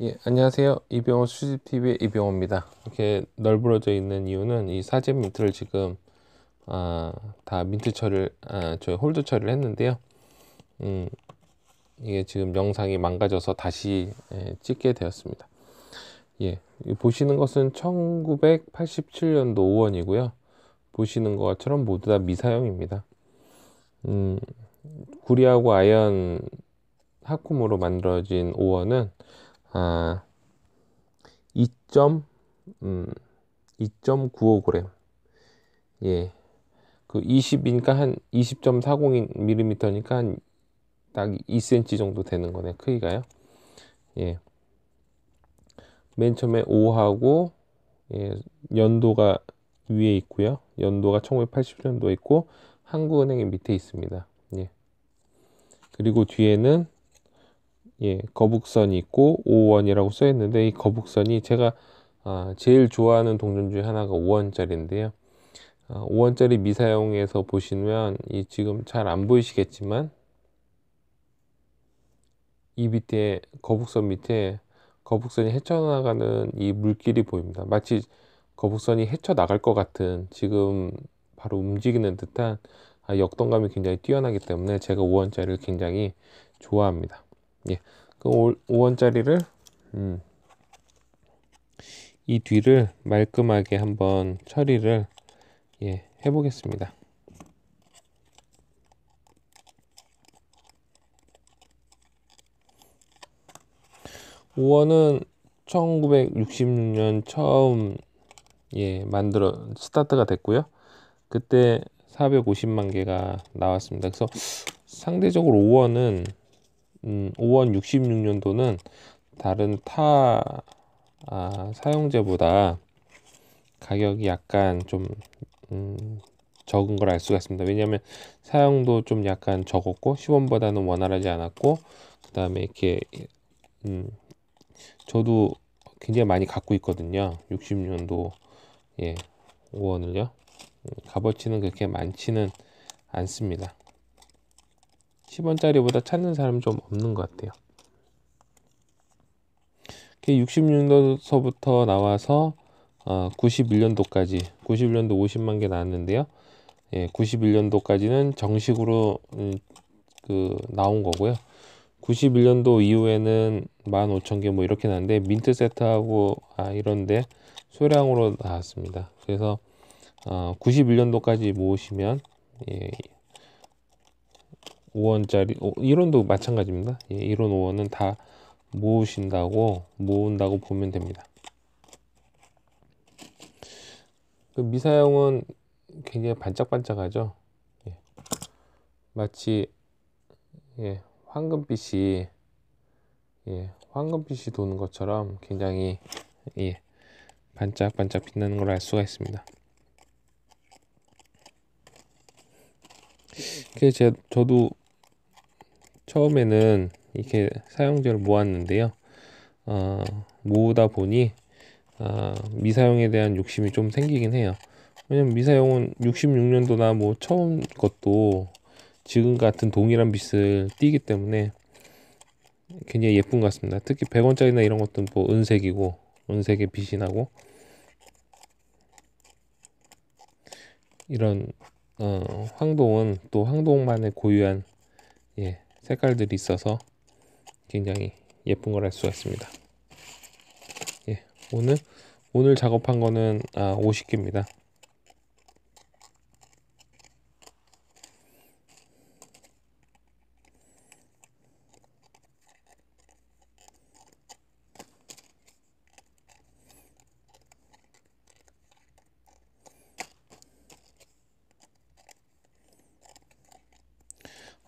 예, 안녕하세요. 이병호 수집TV의 이병호입니다. 이렇게 널브러져 있는 이유는 이사진 민트를 지금 아, 다 민트 처리를, 아, 저 홀드 처리를 했는데요. 음, 이게 지금 영상이 망가져서 다시 예, 찍게 되었습니다. 예, 보시는 것은 1987년도 5원이고요. 보시는 것처럼 모두 다 미사용입니다. 음, 구리하고 아연 합금으로 만들어진 5원은 2. 아, 2.95g. 음, 예. 그 20이니까 한 20.40mm니까 한딱 2cm 정도 되는 거네, 크기가요. 예. 맨 처음에 5하고, 예, 연도가 위에 있고요. 연도가 1980년도에 있고, 한국은행이 밑에 있습니다. 예. 그리고 뒤에는 예, 거북선이 있고 5원이라고 써 있는데 이 거북선이 제가 아, 제일 좋아하는 동전 중에 하나가 5원짜리인데요. 아, 5원짜리 미사용에서 보시면 이 지금 잘 안 보이시겠지만 이 밑에 거북선 밑에 거북선이 헤쳐나가는 이 물길이 보입니다. 마치 거북선이 헤쳐나갈 것 같은 지금 바로 움직이는 듯한 아, 역동감이 굉장히 뛰어나기 때문에 제가 5원짜리를 굉장히 좋아합니다. 예. 그 5, 5원짜리를 음. 이 뒤를 말끔하게 한번 처리를 예, 해 보겠습니다. 5원은 1966년 처음 예 만들어 스타트가 됐고요 그때 450만 개가 나왔습니다 그래서 상대적으로 5원은 음, 5원 66년도는 다른 타 아, 사용제보다 가격이 약간 좀 음, 적은 걸 알 수가 있습니다. 왜냐하면 사용도 좀 약간 적었고 10원보다는 원활하지 않았고 그 다음에 이렇게 음, 저도 굉장히 많이 갖고 있거든요. 60년도 예, 5원을요. 음, 값어치는 그렇게 많지는 않습니다. 10원짜리보다 찾는 사람 좀 없는 것 같아요. 66년도서부터 나와서 91년도까지 어, 91년도 50만 개 나왔는데요. 예, 91년도까지는 정식으로 음, 그 나온 거고요. 91년도 이후에는 15,000개 뭐 이렇게 나왔는데 민트 세트하고 아 이런데 소량으로 나왔습니다. 그래서 어, 91년도까지 모으시면 예, 5원짜리 1원도 마찬가지입니다. 예, 1원 5원은 다 모으신다고 모은다고 보면 됩니다. 그 미사용은 굉장히 반짝반짝하죠. 예. 마치 예, 황금빛이 예, 황금빛이 도는 것처럼 굉장히 예, 반짝반짝 빛나는 걸 알 수가 있습니다. 그 제, 저도 처음에는 이렇게 사용자를 모았는데요. 어, 모으다 보니 어, 미사용에 대한 욕심이 좀 생기긴 해요. 왜냐면 미사용은 66년도나 뭐 처음 것도 지금 같은 동일한 빛을 띄기 때문에 굉장히 예쁜 것 같습니다. 특히 100원짜리나 이런 것도 뭐 은색이고 은색의 빛이 나고 이런 어, 황동은 또 황동만의 고유한 예, 색깔들이 있어서 굉장히 예쁜 걸 할 수가 있습니다 예, 오늘 오늘 작업한 거는 아, 50개입니다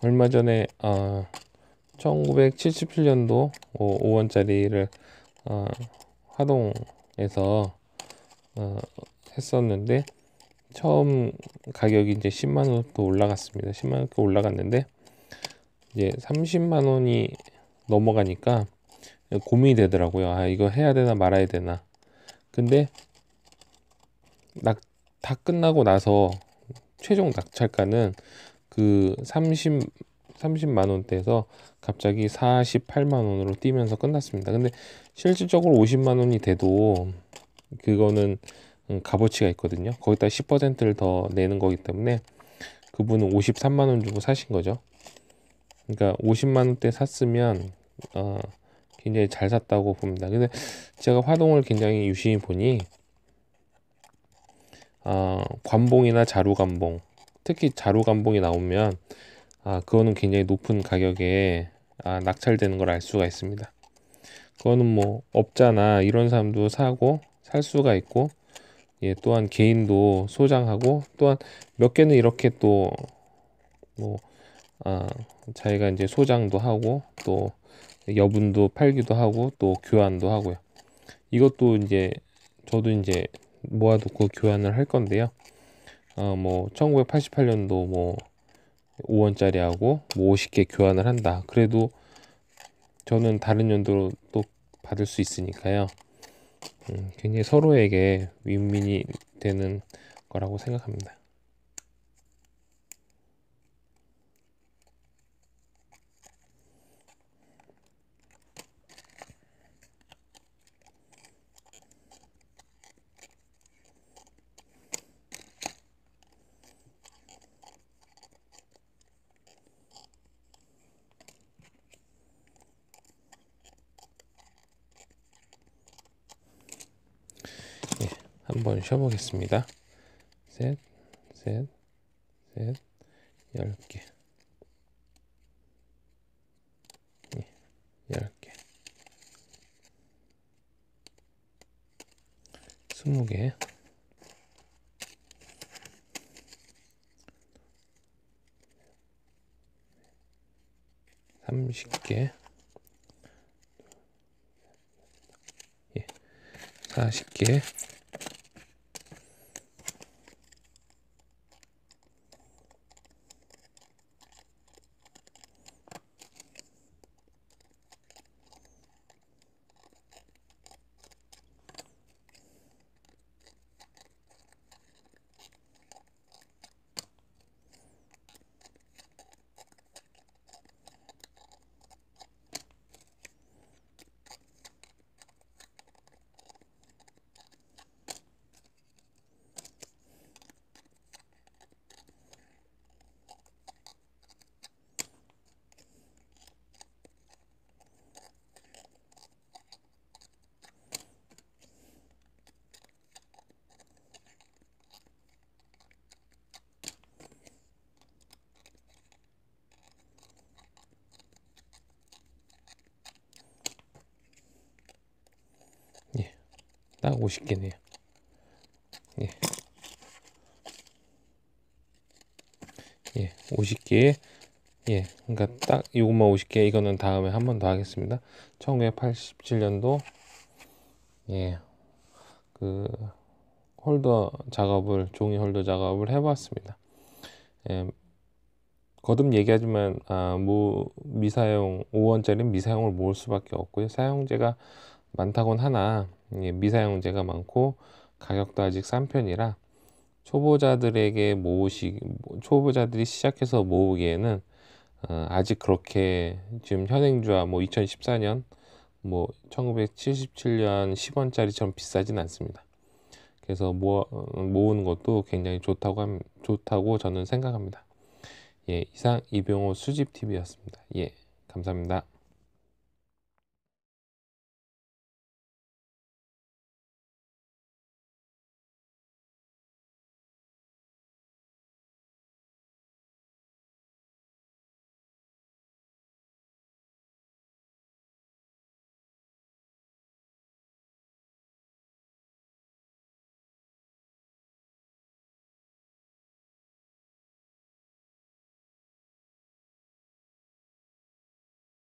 얼마 전에 어, 1977년도 5원짜리를 어, 화동에서 어, 했었는데 처음 가격이 이제 10만 원도 올라갔습니다. 10만 원 올라갔는데 이제 30만 원이 넘어가니까 고민이 되더라고요. 아 이거 해야 되나 말아야 되나. 근데 낙, 다 끝나고 나서 최종 낙찰가는 그 30, 30만 원대에서 갑자기 48만 원으로 뛰면서 끝났습니다. 근데 실질적으로 50만 원이 돼도 그거는 음, 값어치가 있거든요. 거기다 10%를 더 내는 거기 때문에 그분은 53만 원 주고 사신 거죠. 그러니까 50만 원대 샀으면 어, 굉장히 잘 샀다고 봅니다. 근데 제가 화동을 굉장히 유심히 보니 어, 관봉이나 자루 관봉 특히 자로 감봉이 나오면 아 그거는 굉장히 높은 가격에 아, 낙찰되는 걸 알 수가 있습니다. 그거는 뭐 업자나 이런 사람도 사고 살 수가 있고 예, 또한 개인도 소장하고 또한 몇 개는 이렇게 또 뭐 아, 자기가 이제 소장도 하고 또 여분도 팔기도 하고 또 교환도 하고요. 이것도 이제 저도 이제 모아놓고 교환을 할 건데요. 어, 뭐 1988년도 뭐 5원짜리하고 뭐 50개 교환을 한다. 그래도 저는 다른 연도로 또 받을 수 있으니까요. 음, 굉장히 서로에게 윈윈이 되는 거라고 생각합니다. 한번 쉬어보겠습니다. 셋, 셋, 셋, 10개. 예, 10개. 20개. 30개. 40개. 딱 50개네요. 예. 예, 50개. 예, 그러니까 딱 이것만 50개. 이거는 다음에 한 번 더 하겠습니다. 1987년도 예, 그 홀더 작업을 종이 홀더 작업을 해봤습니다. 예, 거듭 얘기하지만 아, 뭐 미사용 5원짜리 미사용을 모을 수밖에 없고요. 사용제가 많다곤 하나 미사용재가 많고 가격도 아직 싼 편이라 초보자들에게 모으시 초보자들이 시작해서 모으기에는 어, 아직 그렇게 지금 현행주와 뭐 2014년 뭐 1977년 10원짜리처럼 비싸진 않습니다. 그래서 모아, 어, 모으는 것도 굉장히 좋다고 함, 좋다고 저는 생각합니다. 예, 이상 이병호 수집 TV였습니다. 예, 감사합니다.